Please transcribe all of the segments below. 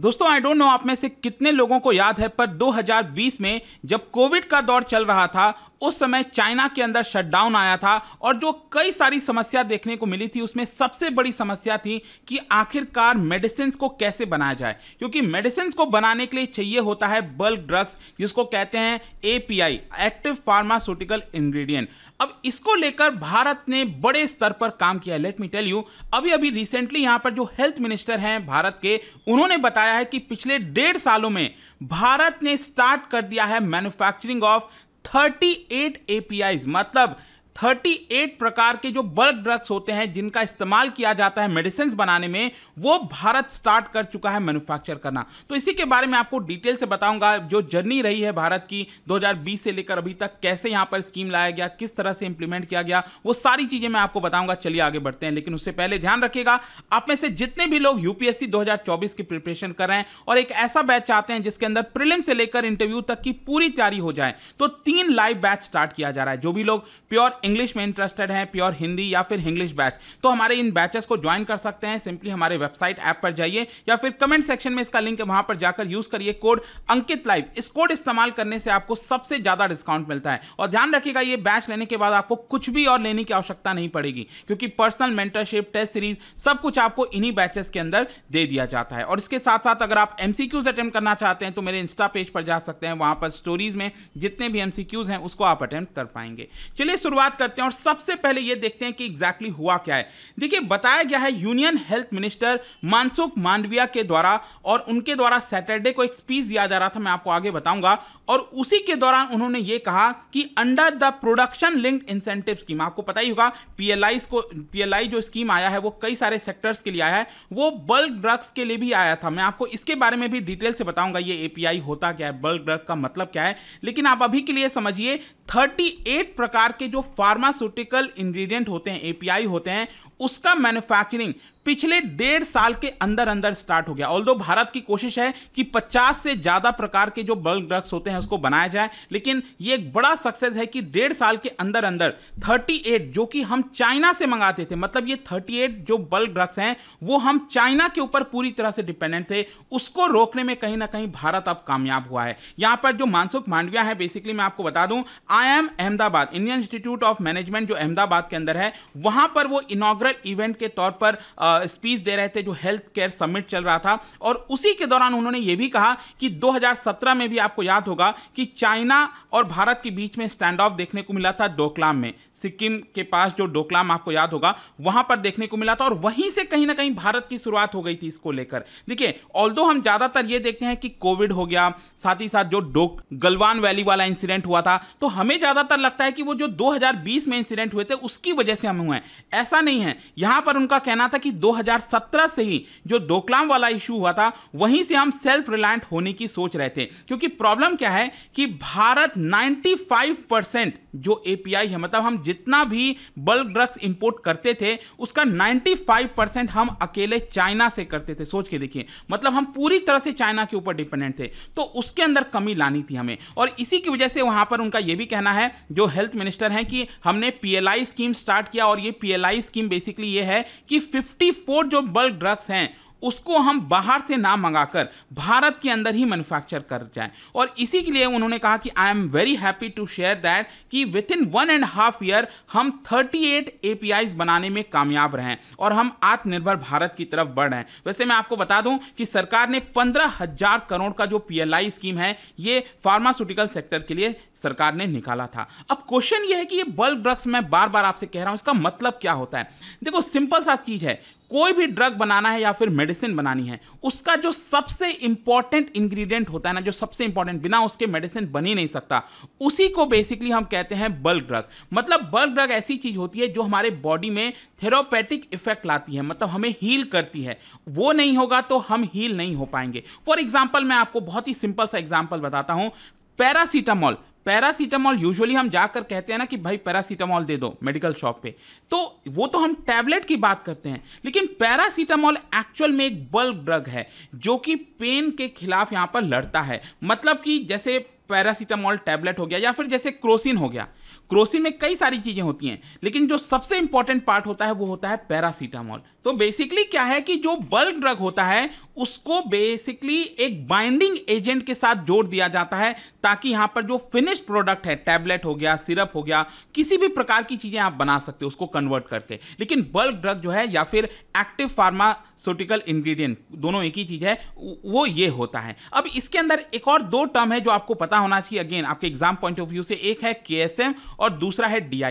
दोस्तों I don't know आप में से कितने लोगों को याद है पर 2020 में जब कोविड का दौर चल रहा था उस समय चाइना के अंदर शटडाउन आया था और जो कई सारी समस्या देखने को मिली थी उसमें सबसे बड़ी समस्या थी कि आखिरकार मेडिसिन को कैसे बनाया जाए क्योंकि मेडिसिन को बनाने के लिए चाहिए होता है बल्क ड्रग्स जिसको कहते हैं एपीआई एक्टिव फार्मास्यूटिकल इंग्रेडिएंट अब इसको लेकर भारत ने बड़े स्तर पर काम किया लेट मी टेल यू अभी अभी रिसेंटली यहां पर जो हेल्थ मिनिस्टर हैं भारत के उन्होंने बताया बताया है कि पिछले डेढ़ सालों में भारत ने स्टार्ट कर दिया है मैन्युफैक्चरिंग ऑफ 38 एट मतलब 38 प्रकार के जो बल्क ड्रग्स होते हैं जिनका इस्तेमाल किया जाता है मेडिसिन बनाने में वो भारत स्टार्ट कर चुका है मैन्युफैक्चर करना तो इसी के बारे में आपको डिटेल से बताऊंगा जो जर्नी रही है भारत की 2020 से लेकर अभी तक कैसे यहां पर स्कीम लाया गया किस तरह से इंप्लीमेंट किया गया वो सारी चीज़ें मैं आपको बताऊंगा चलिए आगे बढ़ते हैं लेकिन उससे पहले ध्यान रखिएगा आप में से जितने भी लोग यूपीएससी दो की प्रिपरेशन कर रहे हैं और एक ऐसा बैच चाहते हैं जिसके अंदर प्रिलिम से लेकर इंटरव्यू तक की पूरी तैयारी हो जाए तो तीन लाइव बैच स्टार्ट किया जा रहा है जो भी लोग प्योर इंग्लिश में इंटरेस्टेड हैं प्योर हिंदी या फिर इंग्लिश बैच तो हमारे इन बैचेस को ज्वाइन कर सकते हैं सिंपली हमारे वेबसाइट ऐप पर जाइए या फिर कमेंट सेक्शन में इसका लिंक है वहां पर जाकर यूज करिए कोड अंकित लाइव इस कोड इस्तेमाल करने से आपको सबसे ज्यादा डिस्काउंट मिलता है और ध्यान रखिएगा ये बैच लेने के बाद आपको कुछ भी और लेने की आवश्यकता नहीं पड़ेगी क्योंकि पर्सनल मेंटरशिप टेस्ट सीरीज सब कुछ आपको इन्हीं बैचेस के अंदर दे दिया जाता है और इसके साथ साथ अगर आप एमसीक्यूज अटेम्प्ट करना चाहते हैं तो मेरे इंस्टा पेज पर जा सकते हैं वहां पर स्टोरीज में जितने भी एमसीक्यूज हैं उसको आप अटेम्प्ट कर पाएंगे चलिए शुरुआत करते हैं और सबसे पहले ये देखते हैं कि एग्जैक्टली exactly हुआ क्या है देखिए बताया गया है union health minister Mansukh Mandaviya के द्वारा और उनके द्वारा सैटरडे को एक स्पीच दिया जा रहा था मैं आपको आगे बताऊंगा और उसी के दौरान उन्होंने ये कहा कि under the production link incentive scheme आपको पता ही होगा पीएलआई को पीएलआई जो स्कीम आया है वो कई सारे सेक्टर्स के लिए आया है वो बल्क ड्रग्स के लिए भी आया था मैं आपको इसके बारे में भी डिटेल से बताऊंगा ये एपीआई होता क्या है बल्क ड्रग का मतलब क्या है लेकिन आप अभी के लिए समझिए थर्टी प्रकार के जो फार्मास्यूटिकल इंग्रेडिएंट होते हैं एपीआई होते हैं उसका मैन्युफैक्चरिंग पिछले डेढ़ साल के अंदर अंदर स्टार्ट हो गया ऑल भारत की कोशिश है कि 50 से ज़्यादा प्रकार के जो बल्क ड्रग्स होते हैं उसको बनाया जाए लेकिन ये एक बड़ा सक्सेस है कि डेढ़ साल के अंदर अंदर 38 जो कि हम चाइना से मंगाते थे मतलब ये 38 जो बल्क ड्रग्स हैं वो हम चाइना के ऊपर पूरी तरह से डिपेंडेंट थे उसको रोकने में कहीं ना कहीं भारत अब कामयाब हुआ है यहाँ पर जो मानसुख मांडविया है बेसिकली मैं आपको बता दूं I am Ahmedabad Indian Institute of Management जो अहमदाबाद के अंदर है वहां पर वो इनाग्रल इवेंट के तौर पर आ, स्पीच दे रहे थे जो हेल्थ केयर समिट चल रहा था और उसी के दौरान उन्होंने ये भी कहा कि 2017 में भी आपको याद होगा कि चाइना और भारत के बीच में स्टैंड ऑफ देखने को मिला था डोकलाम में सिक्किम के पास जो डोकलाम आपको याद होगा वहां पर देखने को मिला था और वहीं से कहीं ना कहीं भारत की शुरुआत हो गई थी इसको लेकर देखिए ऑल्दो हम ज्यादातर ये देखते हैं कि कोविड हो गया साथ ही साथ जो डोक गलवान वैली वाला इंसिडेंट हुआ था तो हमें ज्यादातर लगता है कि वो जो 2020 में इंसिडेंट हुए थे उसकी वजह से हम हुए ऐसा नहीं है यहां पर उनका कहना था कि दो से ही जो डोकलाम वाला इशू हुआ था वहीं से हम सेल्फ रिलायंट होने की सोच रहे थे क्योंकि प्रॉब्लम क्या है कि भारत नाइन्टी परसेंट जो एपीआई है मतलब हम जितना भी बल्क ड्रग्स इंपोर्ट करते थे उसका 95 परसेंट हम अकेले चाइना से करते थे सोच के देखिए मतलब हम पूरी तरह से चाइना के ऊपर डिपेंडेंट थे तो उसके अंदर कमी लानी थी हमें और इसी की वजह से वहां पर उनका यह भी कहना है जो हेल्थ मिनिस्टर हैं कि हमने पी स्कीम स्टार्ट किया और ये पी स्कीम बेसिकली ये है कि फिफ्टी जो बल्क ड्रग्स हैं उसको हम बाहर से ना मंगाकर भारत के अंदर ही मैन्युफैक्चर कर जाएं और इसी के लिए उन्होंने कहा कि I am very happy to share that कि within one and half year हम 38 एट बनाने में कामयाब रहे और हम आत्मनिर्भर भारत की तरफ बढ़ रहे हैं वैसे मैं आपको बता दूं कि सरकार ने पंद्रह हजार करोड़ का जो पी स्कीम है ये फार्मास्यूटिकल सेक्टर के लिए सरकार ने निकाला था अब क्वेश्चन यह है कि ये बल्क ड्रग्स मैं बार बार आपसे कह रहा हूं इसका मतलब क्या होता है देखो सिंपल सा चीज है कोई भी ड्रग बनाना है या फिर मेडिसिन बनानी है उसका जो सबसे इंपॉर्टेंट इंग्रेडिएंट होता है ना जो सबसे इंपॉर्टेंट बिना उसके मेडिसिन बन ही नहीं सकता उसी को बेसिकली हम कहते हैं बल्क ड्रग मतलब बल्क ड्रग ऐसी चीज होती है जो हमारे बॉडी में थेरोपैटिक इफेक्ट लाती है मतलब हमें हील करती है वो नहीं होगा तो हम हील नहीं हो पाएंगे फॉर एग्जाम्पल मैं आपको बहुत ही सिंपल सा एग्जाम्पल बताता हूँ पैरासीटामॉल पैरासीटामॉल यूजुअली हम जाकर कहते हैं ना कि भाई पैरासीटामॉल दे दो मेडिकल शॉप पे तो वो तो हम टैबलेट की बात करते हैं लेकिन पैरासीटामॉल एक्चुअल में एक बल्क ड्रग है जो कि पेन के खिलाफ यहाँ पर लड़ता है मतलब कि जैसे पैरासीटामॉल टैबलेट हो गया या फिर जैसे क्रोसिन हो गया क्रोसिन में कई सारी चीज़ें होती हैं लेकिन जो सबसे इंपॉर्टेंट पार्ट होता है वो होता है पैरासीटामॉल तो बेसिकली क्या है कि जो बल्क ड्रग होता है उसको बेसिकली एक बाइंडिंग एजेंट के साथ जोड़ दिया जाता है ताकि यहाँ पर जो फिनिश्ड प्रोडक्ट है टैबलेट हो गया सिरप हो गया किसी भी प्रकार की चीज़ें आप बना सकते हो उसको कन्वर्ट करके लेकिन बल्क ड्रग जो है या फिर एक्टिव फार्मास्यूटिकल इंग्रेडिएंट दोनों एक ही चीज़ है वो ये होता है अब इसके अंदर एक और दो टर्म है जो आपको पता होना चाहिए अगेन आपके एग्जाम पॉइंट ऑफ व्यू से एक है के और दूसरा है डी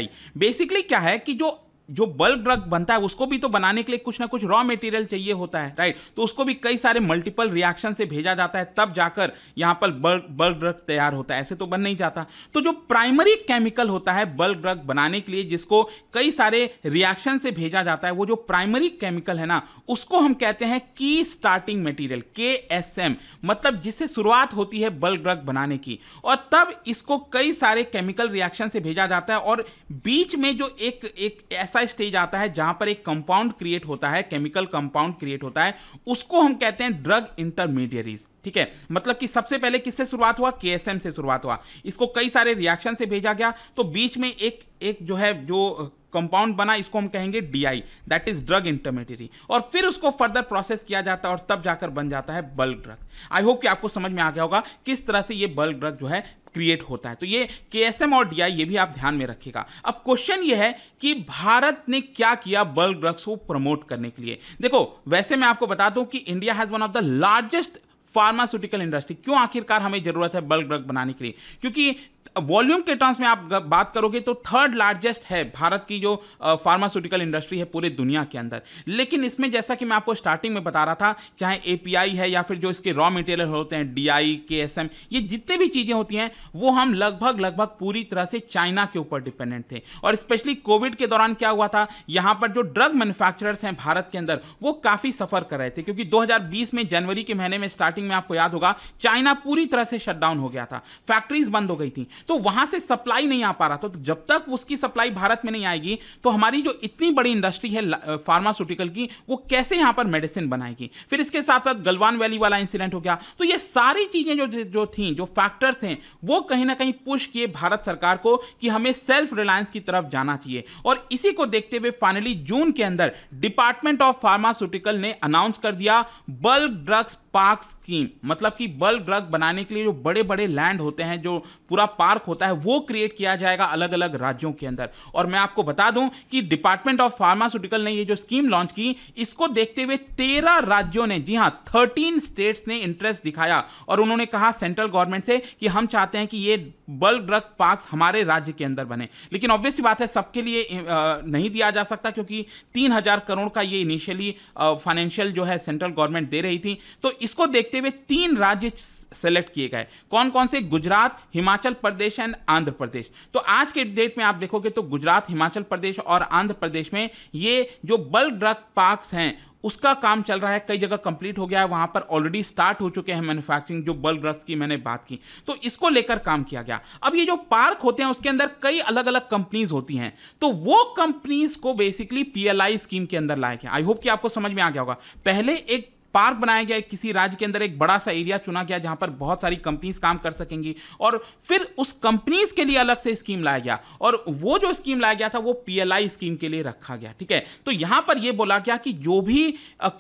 बेसिकली क्या है कि जो जो बल्क ड्रग बनता है उसको भी तो बनाने के लिए कुछ ना कुछ रॉ मटेरियल चाहिए होता है राइट तो उसको भी कई सारे मल्टीपल रिएक्शन से भेजा जाता है तब जाकर यहाँ पर बल्क बल्क ड्रग तैयार होता है ऐसे तो बन नहीं जाता तो जो प्राइमरी केमिकल होता है बल्क ड्रग बनाने के लिए जिसको कई सारे रिएक्शन से भेजा जाता है वो जो प्राइमरी केमिकल है ना उसको हम कहते हैं की starting material K S M मतलब जिससे शुरुआत होती है बल्क ड्रग बनाने की और तब इसको कई सारे केमिकल रिएक्शन से भेजा जाता है और बीच में जो एक एक ऐसा ऐसा स्टेज आता है जहां पर एक कंपाउंड क्रिएट होता है केमिकल कंपाउंड क्रिएट होता है उसको हम कहते हैं ड्रग इंटरमीडियरीज ठीक है मतलब कि सबसे पहले किससे शुरुआत हुआ के से शुरुआत हुआ इसको कई सारे रिएक्शन से भेजा गया तो बीच में एक एक जो है जो कंपाउंड बना इसको हम कहेंगे DI that is drug intermediary और फिर उसको फर्दर प्रोसेस किया जाता है और तब जाकर बन जाता है बल्क ड्रग आई होप कि आपको समझ में आ गया होगा किस तरह से ये बल्क ड्रग जो है क्रिएट होता है तो ये के और डी ये भी आप ध्यान में रखिएगा अब क्वेश्चन ये है कि भारत ने क्या किया बल्क ड्रग्स को प्रमोट करने के लिए देखो वैसे मैं आपको बता दूं कि India has one of the largest pharmaceutical industry क्यों आखिरकार हमें जरूरत है बल्क ड्रग बनाने के लिए क्योंकि वॉल्यूम के टर्म्स में आप बात करोगे तो थर्ड लार्जेस्ट है भारत की जो फार्मास्यूटिकल इंडस्ट्री है पूरे दुनिया के अंदर लेकिन इसमें जैसा कि मैं आपको स्टार्टिंग में बता रहा था चाहे एपीआई है या फिर जो इसके रॉ मटेरियल होते हैं डीआई केएसएम ये जितने भी चीज़ें होती हैं वो हम लगभग लगभग पूरी तरह से चाइना के ऊपर डिपेंडेंट थे और स्पेशली कोविड के दौरान क्या हुआ था यहाँ पर जो ड्रग मैन्युफैक्चरर्स हैं भारत के अंदर वो काफ़ी सफ़र कर रहे थे क्योंकि 2020 में जनवरी के महीने में स्टार्टिंग में आपको याद होगा चाइना पूरी तरह से शटडाउन हो गया था फैक्ट्रीज बंद हो गई थी तो वहां से सप्लाई नहीं आ पा रहा था तो जब तक उसकी सप्लाई भारत में नहीं आएगी तो हमारी जो इतनी बड़ी इंडस्ट्री है फार्मास्यूटिकल की वो कैसे यहां पर मेडिसिन बनाएगी फिर इसके साथ साथ गलवान वैली वाला इंसिडेंट हो गया तो ये सारी चीजें जो जो थी जो फैक्टर्स हैं वो कहीं ना कहीं पुश किए भारत सरकार को कि हमें सेल्फ रिलायंस की तरफ जाना चाहिए और इसी को देखते हुए फाइनली जून के अंदर डिपार्टमेंट ऑफ फार्मास्यूटिकल ने अनाउंस कर दिया बल्क ड्रग्स पार्क स्कीम मतलब कि बल्क ड्रग बनाने के लिए जो बड़े बड़े लैंड होते हैं जो पूरा पार्क होता है वो क्रिएट किया जाएगा अलग अलग राज्यों के अंदर और मैं आपको बता दूं कि डिपार्टमेंट ऑफ फार्मास्यूटिकल ने ये जो स्कीम लॉन्च की इसको देखते हुए तेरह राज्यों ने जी हाँ थर्टीन स्टेट्स ने इंटरेस्ट दिखाया और उन्होंने कहा सेंट्रल गवर्नमेंट से कि हम चाहते हैं कि ये बल्क ड्रग पार्क हमारे राज्य के अंदर बने लेकिन ऑब्वियसली बात है सबके लिए नहीं दिया जा सकता क्योंकि तीन करोड़ का ये इनिशियली फाइनेंशियल जो है सेंट्रल गवर्नमेंट दे रही थी तो इसको देखते हुए तीन राज्य सेलेक्ट किए गए कौन कौन से गुजरात हिमाचल प्रदेश एंड आंध्र प्रदेश तो आज के डेट में आप देखोगे तो गुजरात हिमाचल प्रदेश और आंध्र प्रदेश में ये जो बल्क ड्रग पार्क्स हैं उसका काम चल रहा है कई जगह कंप्लीट हो गया है वहां पर ऑलरेडी स्टार्ट हो चुके हैं मैन्युफैक्चरिंग जो बल्क ड्रग्स की मैंने बात की तो इसको लेकर काम किया गया अब ये जो पार्क होते हैं उसके अंदर कई अलग अलग कंपनीज होती हैं तो वो कंपनीज को बेसिकली पीएलआई स्कीम के अंदर लाया गया आई होप कि आपको समझ में आ गया होगा पहले एक पार्क बनाया गया किसी राज्य के अंदर एक बड़ा सा एरिया चुना गया जहां पर बहुत सारी कंपनीज काम कर सकेंगी और फिर उस कंपनीज के लिए अलग से स्कीम लाया गया और वो जो स्कीम लाया गया था वो पीएलआई स्कीम के लिए रखा गया ठीक है तो यहां पर यह बोला गया कि जो भी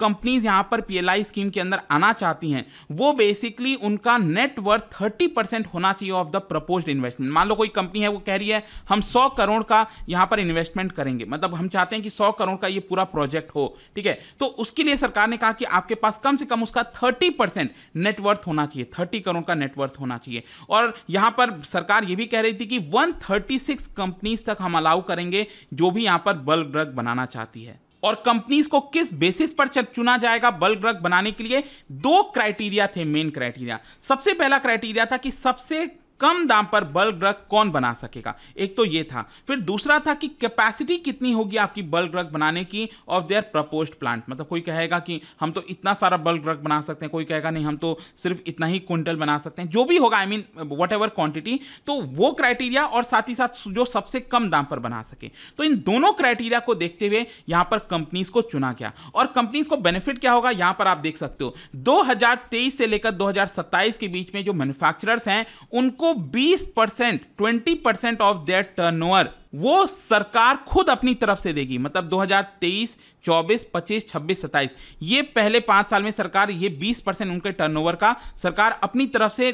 कंपनीज यहां पर पीएलआई स्कीम के अंदर आना चाहती हैं वो बेसिकली उनका नेटवर्थ थर्टी परसेंट होना चाहिए ऑफ द प्रपोज इन्वेस्टमेंट मान लो कोई कंपनी है वो कह रही है हम सौ करोड़ का यहां पर इन्वेस्टमेंट करेंगे मतलब हम चाहते हैं कि सौ करोड़ का ये पूरा प्रोजेक्ट हो ठीक है तो उसके लिए सरकार ने कहा कि आपके पास कम से कम उसका थर्टी परसेंट नेटवर्थ होना चाहिए थर्टी करोड़ का नेटवर्थ होना चाहिए और यहां पर सरकार यह भी कह रही थी कि वन थर्टी सिक्स कंपनीज तक हम अलाउ करेंगे जो भी यहां पर बल्क ड्रग बनाना चाहती है और कंपनीज को किस बेसिस पर चुना जाएगा बल्क ड्रग बनाने के लिए दो क्राइटेरिया थे मेन क्राइटेरिया सबसे पहला क्राइटेरिया था कि सबसे कम दाम पर बल्क ड्रग कौन बना सकेगा एक तो ये था फिर दूसरा था कि कैपेसिटी कितनी होगी आपकी बल्क ड्रग बनाने की ऑफ देयर प्रपोज प्लांट मतलब कोई कहेगा कि हम तो इतना सारा बल्क ड्रग बना सकते हैं कोई कहेगा नहीं हम तो सिर्फ इतना ही क्विंटल बना सकते हैं जो भी होगा I mean whatever quantity तो वो क्राइटेरिया और साथ ही साथ जो सबसे कम दाम पर बना सके तो इन दोनों क्राइटेरिया को देखते हुए यहां पर कंपनीज को चुना गया और कंपनीज को बेनिफिट क्या होगा यहां पर आप देख सकते हो दो से लेकर दो के बीच में जो मैन्युफैक्चरर्स हैं उनको उनको 20 percent twenty percent of their turnover वो सरकार खुद अपनी तरफ से देगी मतलब 2023 चौबीस पच्चीस छब्बीस सत्ताईस ये पहले पाँच साल में सरकार ये बीस परसेंट उनके टर्नओवर का सरकार अपनी तरफ से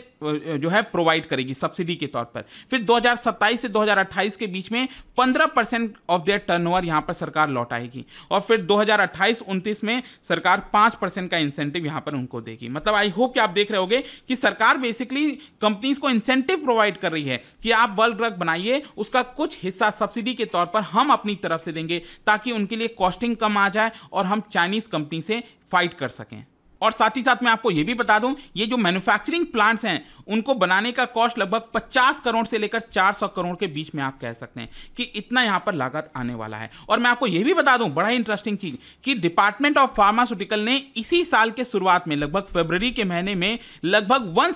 जो है प्रोवाइड करेगी सब्सिडी के तौर पर फिर 2027 से 2028 के बीच में 15 परसेंट ऑफ देयर ओवर यहां पर सरकार लौटाएगी और फिर 2028 29 में सरकार 5 परसेंट का इंसेंटिव यहां पर उनको देगी मतलब आई होप कि आप देख रहे होगे कि सरकार बेसिकली कंपनीज को इंसेंटिव प्रोवाइड कर रही है कि आप बल्क ड्रग बनाइए उसका कुछ हिस्सा सब्सिडी के तौर पर हम अपनी तरफ से देंगे ताकि उनके लिए कॉस्टिंग कम आ जाए और हम चाइनीज़ कंपनी से फाइट कर सकें और साथ ही साथ मैं आपको ये भी बता दूं ये जो मैन्युफैक्चरिंग प्लांट्स हैं उनको बनाने का कॉस्ट लगभग 50 करोड़ से लेकर 400 करोड़ के बीच में आप कह सकते हैं कि इतना यहाँ पर लागत आने वाला है और मैं आपको ये भी बता दूं बड़ा इंटरेस्टिंग चीज कि डिपार्टमेंट ऑफ फार्मास्यूटिकल ने इसी साल के शुरुआत में लगभग फेबररी के महीने में लगभग one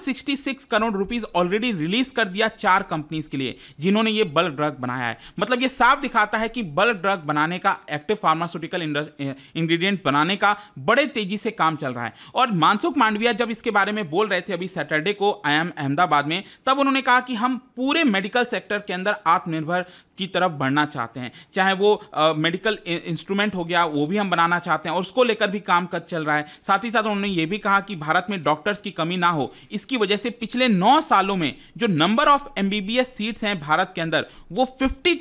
crore rupees already release कर दिया चार कंपनीज के लिए जिन्होंने ये बल्क ड्रग बनाया है मतलब ये साफ दिखाता है कि बल्क ड्रग बनाने का एक्टिव फार्मास्यूटिकल इंग्रीडियंट बनाने का बड़े तेजी से काम चल रहा है और मानसुख मांडविया जब इसके बारे में बोल रहे थे अभी सैटरडे को आई एम अहमदाबाद में तब उन्होंने कहा कि हम पूरे मेडिकल सेक्टर के अंदर आत्मनिर्भर की तरफ बढ़ना चाहते हैं चाहे वो मेडिकल इंस्ट्रूमेंट हो गया वो भी हम बनाना चाहते हैं और उसको लेकर भी काम कर चल रहा है साथ ही साथ उन्होंने ये भी कहा कि भारत में डॉक्टर्स की कमी ना हो इसकी वजह से पिछले नौ सालों में जो नंबर ऑफ एम सीट्स हैं भारत के अंदर वो फिफ्टी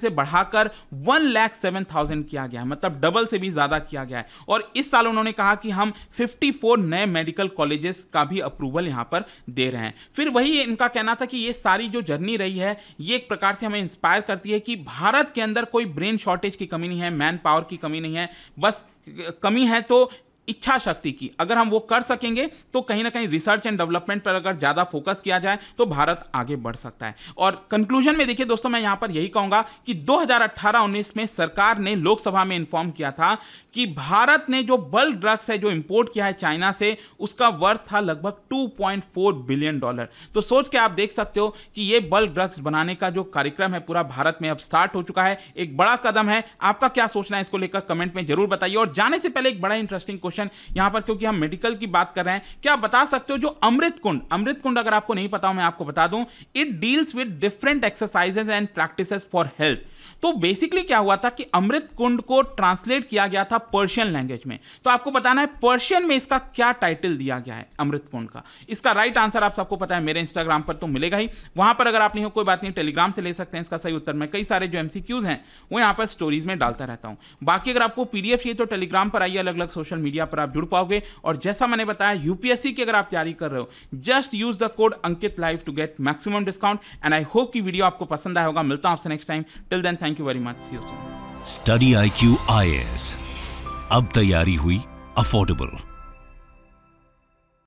से बढ़ाकर वन किया गया है मतलब डबल से भी ज़्यादा किया गया है और इस साल उन्होंने कहा कि हम फिफ्टी नए मेडिकल कॉलेजेस का भी अप्रूवल यहाँ पर दे रहे हैं फिर वही इनका कहना था कि ये सारी जो जर्नी रही है ये एक प्रकार से हमें इंस्पायर करती है कि भारत के अंदर कोई ब्रेन शॉर्टेज की कमी नहीं है मैन पावर की कमी नहीं है बस कमी है तो इच्छा शक्ति की अगर हम वो कर सकेंगे तो कहीं ना कहीं रिसर्च एंड डेवलपमेंट पर अगर ज़्यादा फोकस किया जाए तो भारत आगे बढ़ सकता है और कंक्लूजन में देखिए दोस्तों मैं यहाँ पर यही कहूँगा कि 2018-19 में सरकार ने लोकसभा में इन्फॉर्म किया था कि भारत ने जो बल्क ड्रग्स है जो इम्पोर्ट किया है चाइना से उसका वर्थ था लगभग टू बिलियन डॉलर तो सोच के आप देख सकते हो कि ये बल्क ड्रग्स बनाने का जो कार्यक्रम है पूरा भारत में अब स्टार्ट हो चुका है एक बड़ा कदम है आपका क्या सोचना है इसको लेकर कमेंट में जरूर बताइए और जाने से पहले एक बड़ा इंटरेस्टिंग क्वेश्चन क्वेश्चन यहां पर क्योंकि हम मेडिकल की बात कर रहे हैं क्या आप बता सकते हो जो अमृत कुंड अमृत कुंड अगर आपको नहीं पता मैं आपको बता दूं it deals with different exercises and practice for health तो बेसिकली क्या हुआ था कि अमृत कुंड को ट्रांसलेट किया गया था पर्शियन लैंग्वेज में तो आपको बताना है पर्शियन में इसका क्या टाइटल दिया गया है अमृत कुंड का इसका राइट आंसर आप सबको पता है मेरे इंस्टाग्राम पर तो मिलेगा ही वहां पर अगर आप नहीं हो कोई बात नहीं टेलीग्राम से ले सकते हैं इसका सही उत्तर में कई सारे जो एमसीक्यूज हैं वो यहाँ पर स्टोरीज में डालता रहता हूँ बाकी अगर आपको पीडीएफ चाहिए तो टेलीग्राम पर आइए अलग अलग सोशल मीडिया पर आप जुड़ पाओगे और जैसा मैंने बताया यूपीएससी की अगर आप तैयारी कर रहे हो just use the code Ankit life to get maximum discount and I hope की वीडियो आपको पसंद आया होगा मिलता हूं आपसे next time till then and thank you very much see you study I Q I S अब तैयारी हुई अफोर्डेबल